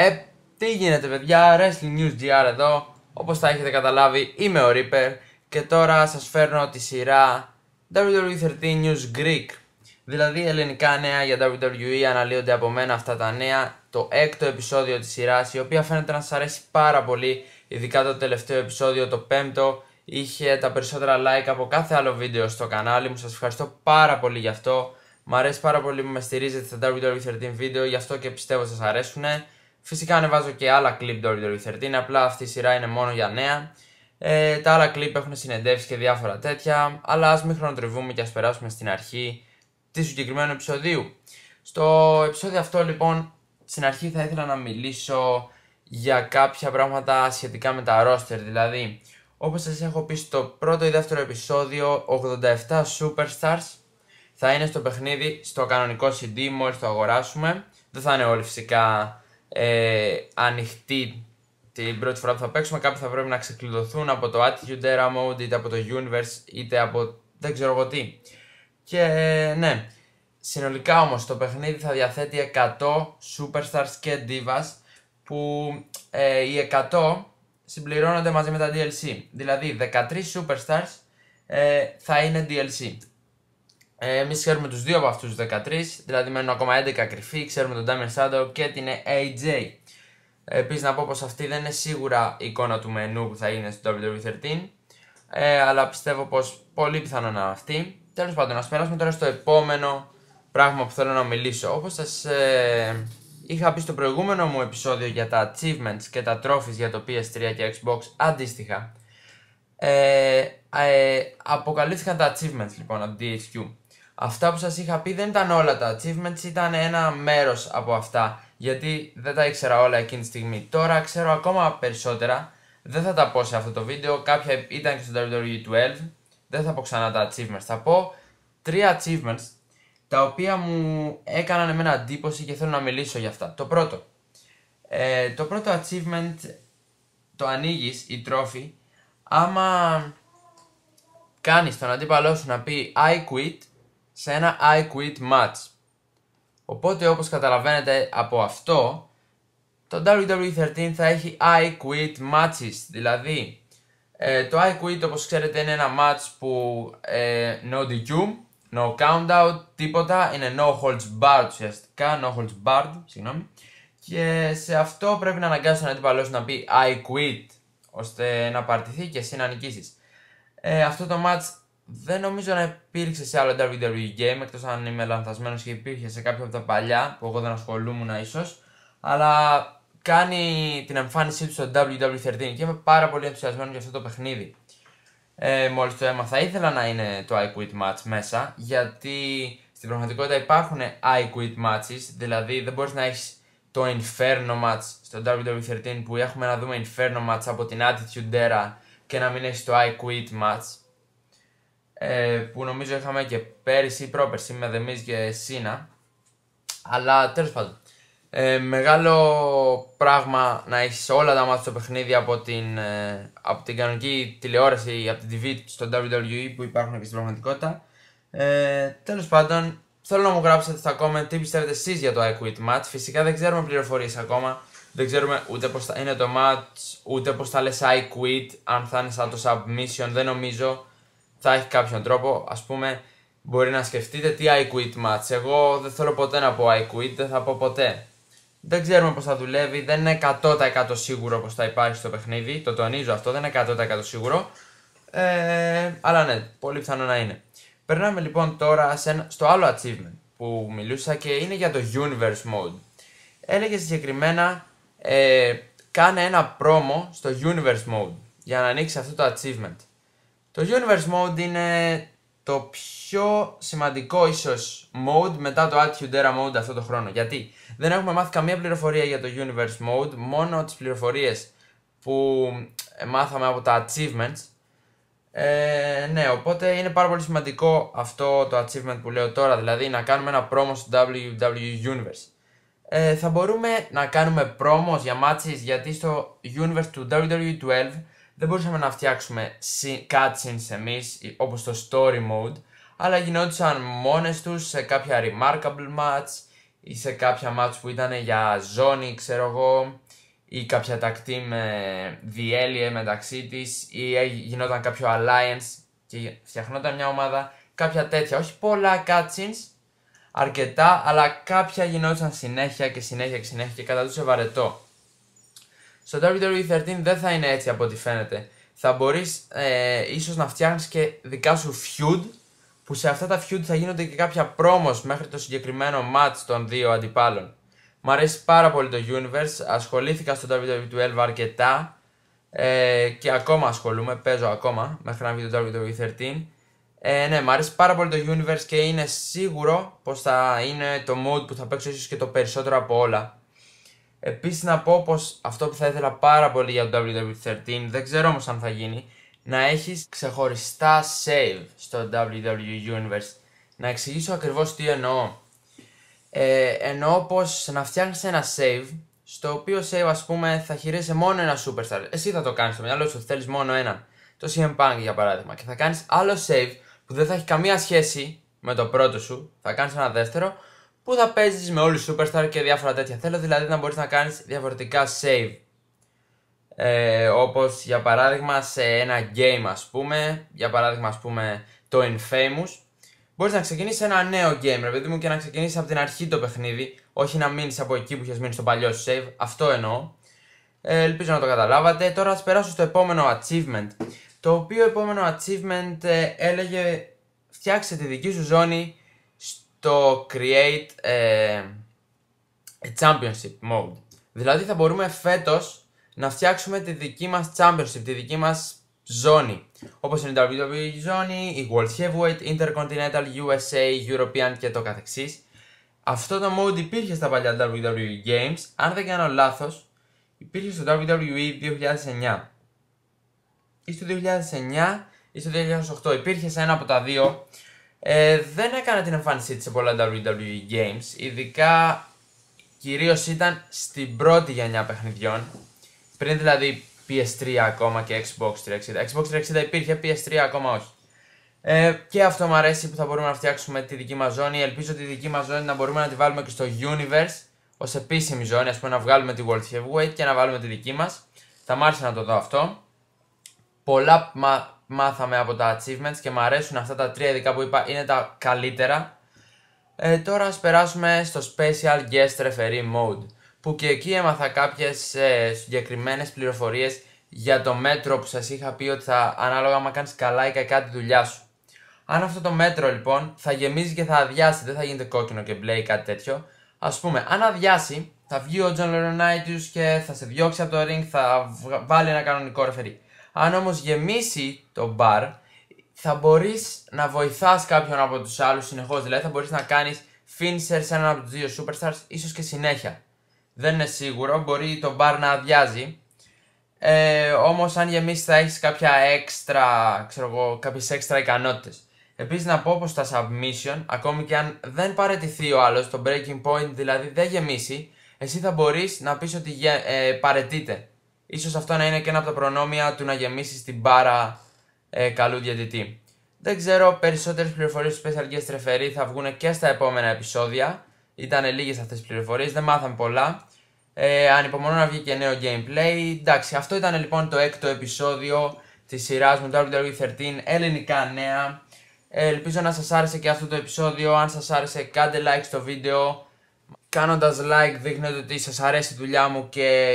Ε, τι γίνεται παιδιά, Wrestling News GR εδώ, όπως θα έχετε καταλάβει είμαι ο Reaper και τώρα σας φέρνω τη σειρά WWE 13 News Greek Δηλαδή ελληνικά νέα για WWE αναλύονται από μένα αυτά τα νέα Το έκτο επεισόδιο της σειράς η οποία φαίνεται να σας αρέσει πάρα πολύ Ειδικά το τελευταίο επεισόδιο, το πέμπτο Είχε τα περισσότερα like από κάθε άλλο βίντεο στο κανάλι μου Σας ευχαριστώ πάρα πολύ γι' αυτό Μ' αρέσει πάρα πολύ που με στηρίζετε στα WWE 13 βίντεο Γι' αυτό και πιστεύω σας αρέσουνε Φυσικά ανεβάζω και άλλα clip WWE 13, απλά αυτή η σειρά είναι μόνο για νέα. Ε, τα άλλα clip έχουν συνεντεύξει και διάφορα τέτοια, αλλά ας μην χρονοτριβούμε και ας περάσουμε στην αρχή τη συγκεκριμένου επεισοδίου. Στο επεισόδιο αυτό λοιπόν, στην αρχή θα ήθελα να μιλήσω για κάποια πράγματα σχετικά με τα roster, δηλαδή όπως σας έχω πει στο πρώτο ή δεύτερο επεισόδιο, 87 Superstars θα είναι στο παιχνίδι, στο κανονικό CD, μόλις το αγοράσουμε. Δεν θα είναι όλοι φυσικά ε, ανοιχτή την πρώτη φορά που θα παίξουμε. Κάποιοι θα πρέπει να ξεκλειδωθούν από το Attitude Era Mode, είτε από το Universe, είτε από δεν ξέρω εγώ τι. Και ε, ναι, συνολικά όμως το παιχνίδι θα διαθέτει 100 Superstars και Divas που ε, οι 100 συμπληρώνονται μαζί με τα DLC. Δηλαδή 13 Superstars ε, θα είναι DLC. Ε, Εμείς ξέρουμε τους δύο από αυτούς τους 13, δηλαδή μένουν ακόμα 11 κρυφοί. Ξέρουμε τον Ντάμιεν Σάντο και την AJ. Επίσης να πω πως αυτή δεν είναι σίγουρα η εικόνα του μενού που θα είναι στο ww 13, ε, αλλά πιστεύω πως πολύ πιθανό να είναι αυτή. Τέλος πάντων, ας περάσουμε τώρα στο επόμενο πράγμα που θέλω να μιλήσω. Όπως σας ε, είχα πει στο προηγούμενο μου επεισόδιο για τα achievements και τα trophies για το PS3 και Xbox αντίστοιχα. Ε, ε, αποκαλύφθηκαν τα achievements λοιπόν από DHQ. Αυτά που σας είχα πει δεν ήταν όλα τα achievements, ήταν ένα μέρος από αυτά, γιατί δεν τα ήξερα όλα εκείνη τη στιγμή. Τώρα ξέρω ακόμα περισσότερα, δεν θα τα πω σε αυτό το βίντεο, κάποια ήταν και στο WWE e 12, δεν θα πω ξανά τα achievements, θα πω τρία achievements τα οποία μου έκαναν εμένα εντύπωση και θέλω να μιλήσω για αυτά. Το πρώτο, ε, το πρώτο achievement το ανοίγεις η τρόφη άμα κάνεις τον αντίπαλό σου να πει I quit σε ένα I Quit Match. Οπότε όπως καταλαβαίνετε από αυτό, το WWE 13 θα έχει I Quit Matches, δηλαδή ε, το I Quit όπως ξέρετε είναι ένα match που ε, no DQ, no count out, τίποτα, είναι no holds barred ουσιαστικά, no holds barred, συγγνώμη. Και σε αυτό πρέπει να αναγκάσει τον αντίπαλό να πει I quit, ώστε να παρτηθεί και εσύ να νικήσεις. Ε, αυτό το match δεν νομίζω να υπήρξε σε άλλο WWE game εκτός αν είμαι λανθασμένος και υπήρχε σε κάποια από τα παλιά που εγώ δεν ασχολούμουν ίσως, αλλά κάνει την εμφάνισή του στο WWE 13 και είμαι πάρα πολύ ενθουσιασμένος για αυτό το παιχνίδι ε, μόλις το έμαθα ήθελα να είναι το I Quit Match μέσα γιατί στην πραγματικότητα υπάρχουν I Quit Matches δηλαδή δεν μπορείς να έχεις το Inferno Match στο WWE 13 που έχουμε να δούμε Inferno Match από την Attitude Era και να μην έχεις το I Quit Match ε, που νομίζω είχαμε και πέρυσι ή πρόπερσι με Δεμής και Σίνα. Αλλά τέλος πάντων. Ε, μεγάλο πράγμα να έχεις όλα τα μάτια στο παιχνίδι από την, ε, από την κανονική τηλεόραση, ή από την TV στο WWE που υπάρχουν και στην πραγματικότητα. Ε, Τέλος πάντων, θέλω να μου γράψετε στα comment τι πιστεύετε εσείς για το I Match. Φυσικά δεν ξέρουμε πληροφορίες ακόμα. Δεν ξέρουμε ούτε πώς θα είναι το match, ούτε πώς θα λες I αν θα είναι σαν το submission, δεν νομίζω θα έχει κάποιον τρόπο. Ας πούμε, μπορεί να σκεφτείτε τι I quit match. Εγώ δεν θέλω ποτέ να πω I quit, δεν θα πω ποτέ. Δεν ξέρουμε πώς θα δουλεύει, δεν είναι 100% σίγουρο πως θα υπάρχει στο παιχνίδι. Το τονίζω αυτό, δεν είναι 100% σίγουρο. Ε, αλλά ναι, πολύ πιθανό να είναι. Περνάμε λοιπόν τώρα σε ένα, στο παιχνιδι το τονιζω αυτο δεν ειναι 100 σιγουρο ε αλλα ναι πολυ πιθανο να ειναι περναμε λοιπον τωρα στο αλλο achievement που μιλούσα και είναι για το Universe Mode. Έλεγε συγκεκριμένα ε, κάνε ένα πρόμο στο Universe Mode για να ανοίξεις αυτό το achievement. Το Universe Mode είναι το πιο σημαντικό ίσως mode μετά το Attitude Era Mode αυτό το χρόνο. Γιατί δεν έχουμε μάθει καμία πληροφορία για το Universe Mode, μόνο τις πληροφορίες που ε, μάθαμε από τα achievements. Ε, ναι, οπότε είναι πάρα πολύ σημαντικό αυτό το achievement που λέω τώρα, δηλαδή να κάνουμε ένα promo στο WWE Universe. Ε, θα μπορούμε να κάνουμε promos για matches γιατί στο Universe του WWE e 12 δεν μπορούσαμε να φτιάξουμε cutscenes εμείς, όπως το story mode, αλλά γινόντουσαν μόνες τους σε κάποια remarkable match ή σε κάποια match που ήταν για ζώνη, ξέρω εγώ, ή κάποια τακτή με διέλυε μεταξύ της ή γινόταν κάποιο alliance και φτιαχνόταν μια ομάδα, κάποια τέτοια, όχι πολλά cutscenes, αρκετά, αλλά κάποια γινόντουσαν συνέχεια και συνέχεια και συνέχεια και κατά τους βαρετό στο WWE 13 δεν θα είναι έτσι από ό,τι φαίνεται. Θα μπορείς ε, ίσως να φτιάξει και δικά σου feud που σε αυτά τα feud θα γίνονται και κάποια promos μέχρι το συγκεκριμένο match των δύο αντιπάλων. Μ' αρέσει πάρα πολύ το Universe, ασχολήθηκα στο WWE e 12 αρκετά ε, και ακόμα ασχολούμαι, παίζω ακόμα μέχρι να βγει το WWE 13. Ε, ναι, μου αρέσει πάρα πολύ το Universe και είναι σίγουρο πως θα είναι το mode που θα παίξω ίσως και το περισσότερο από όλα Επίσης να πω πως αυτό που θα ήθελα πάρα πολύ για το ww 13, e δεν ξέρω όμως αν θα γίνει, να έχεις ξεχωριστά save στο WW e Universe. Να εξηγήσω ακριβώς τι εννοώ. Ε, εννοώ πως να φτιάχνεις ένα save, στο οποίο save ας πούμε θα χειρίζεσαι μόνο ένα superstar. Εσύ θα το κάνεις στο μυαλό σου, θέλεις μόνο ένα, Το CM Punk για παράδειγμα. Και θα κάνεις άλλο save που δεν θα έχει καμία σχέση με το πρώτο σου, θα κάνεις ένα δεύτερο, που θα παίζεις με όλους Superstar και διάφορα τέτοια. Θέλω δηλαδή να μπορείς να κάνεις διαφορετικά save. Ε, όπως για παράδειγμα σε ένα game ας πούμε, για παράδειγμα ας πούμε το Infamous, μπορείς να ξεκινήσεις ένα νέο game ρε παιδί μου και να ξεκινήσεις από την αρχή το παιχνίδι, όχι να μείνεις από εκεί που έχει μείνει στο παλιό save, αυτό εννοώ. Ε, ελπίζω να το καταλάβατε. Τώρα ας περάσω στο επόμενο achievement, το οποίο επόμενο achievement ε, έλεγε φτιάξε τη δική σου ζώνη το create ε, ε, championship mode. Δηλαδή θα μπορούμε φέτος να φτιάξουμε τη δική μας championship, τη δική μας ζώνη. Όπως είναι η WWE ζώνη, η World Heavyweight, Intercontinental, USA, European και το καθεξής. Αυτό το mode υπήρχε στα παλιά WWE Games, αν δεν κάνω λάθος, υπήρχε στο WWE 2009. Ή στο 2009 ή στο 2008, υπήρχε σε ένα από τα δύο ε, δεν έκανε την εμφάνισή της σε πολλά WWE games, ειδικά κυρίως ήταν στην πρώτη γενιά παιχνιδιών, πριν δηλαδή PS3 ακόμα και Xbox 360. Xbox 360 υπήρχε, PS3 ακόμα όχι. Ε, και αυτό μου αρέσει που θα μπορούμε να φτιάξουμε τη δική μας ζώνη. Ελπίζω τη δική μας ζώνη να μπορούμε να τη βάλουμε και στο Universe ως επίσημη ζώνη, ας πούμε να βγάλουμε τη World Heavyweight και να βάλουμε τη δική μας. Θα μ' άρεσε να το δω αυτό πολλά μα, μάθαμε από τα achievements και μου αρέσουν αυτά τα τρία ειδικά που είπα είναι τα καλύτερα. Ε, τώρα ας περάσουμε στο Special Guest Referee Mode που και εκεί έμαθα κάποιες ε, συγκεκριμένες πληροφορίες για το μέτρο που σας είχα πει ότι θα ανάλογα μα κάνεις καλά ή κακά τη δουλειά σου. Αν αυτό το μέτρο λοιπόν θα γεμίζει και θα αδειάσει, δεν θα γίνεται κόκκινο και μπλε ή κάτι τέτοιο, ας πούμε αν αδειάσει θα βγει ο John Laurinaitis και θα σε διώξει από το ring, θα βάλει ένα κανονικό referee. Αν όμως γεμίσει το μπαρ, θα μπορείς να βοηθάς κάποιον από τους άλλους συνεχώς. Δηλαδή θα μπορείς να κάνεις finisher σε έναν από τους δύο superstars, ίσως και συνέχεια. Δεν είναι σίγουρο, μπορεί το μπαρ να αδειάζει. Ε, όμως αν γεμίσεις θα έχεις κάποια έξτρα, ξέρω εγώ, κάποιες έξτρα ικανότητες. Επίσης να πω πως τα submission, ακόμη και αν δεν παρετηθεί ο άλλος το breaking point δηλαδή δεν γεμίσει, εσύ θα μπορείς να πεις ότι ε, παρετείται. Ίσως αυτό να είναι και ένα από τα προνόμια του να γεμίσεις την μπάρα ε, καλού διατητή. Δεν ξέρω, περισσότερες πληροφορίες του Special Guest Referee θα βγουν και στα επόμενα επεισόδια. Ήταν λίγες αυτές τις πληροφορίες, δεν μάθαμε πολλά. Ε, ανυπομονώ να βγει και νέο gameplay. Εντάξει, αυτό ήταν λοιπόν το έκτο επεισόδιο της σειράς μου WWE 13 ελληνικά νέα. Ε, ελπίζω να σας άρεσε και αυτό το επεισόδιο. Αν σας άρεσε κάντε like στο βίντεο. Κάνοντας like δείχνετε ότι σας αρέσει η δουλειά μου και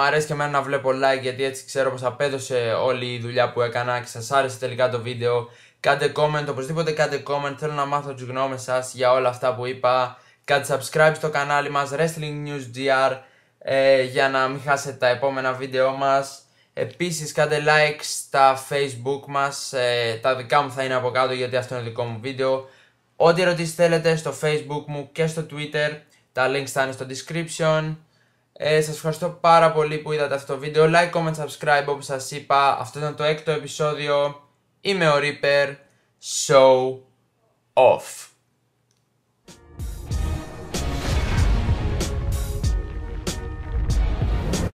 Μ' αρέσει και εμένα να βλέπω like γιατί έτσι ξέρω πως απέδωσε όλη η δουλειά που έκανα και σας άρεσε τελικά το βίντεο. Κάντε comment, οπωσδήποτε κάντε comment, θέλω να μάθω τους γνώμες σας για όλα αυτά που είπα. Κάντε subscribe στο κανάλι μας Wrestling News GR ε, για να μην χάσετε τα επόμενα βίντεο μας. Επίσης κάντε like στα facebook μας, ε, τα δικά μου θα είναι από κάτω γιατί αυτό είναι το δικό μου βίντεο. Ό,τι ερωτήσεις θέλετε στο facebook μου και στο twitter, τα links θα είναι στο description. Ε, σας ευχαριστώ πάρα πολύ που είδατε αυτό το βίντεο. Like, comment, subscribe όπως σας είπα. Αυτό ήταν το έκτο επεισόδιο. Είμαι ο Reaper. Show off.